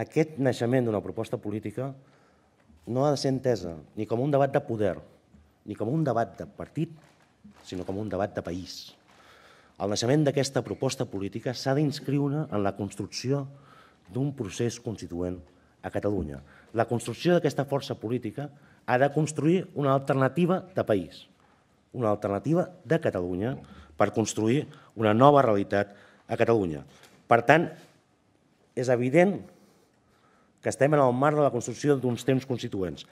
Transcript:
Aquest naixement d'una proposta política no ha de ser entesa ni com un debat de poder, ni com un debat de partit, sinó com un debat de país. El naixement d'aquesta proposta política s'ha d'inscriure en la construcció d'un procés constituent a Catalunya. La construcció d'aquesta força política ha de construir una alternativa de país, una alternativa de Catalunya per construir una nova realitat a Catalunya. Per tant, és evident que estem en el marc de la construcció d'uns temps constituents.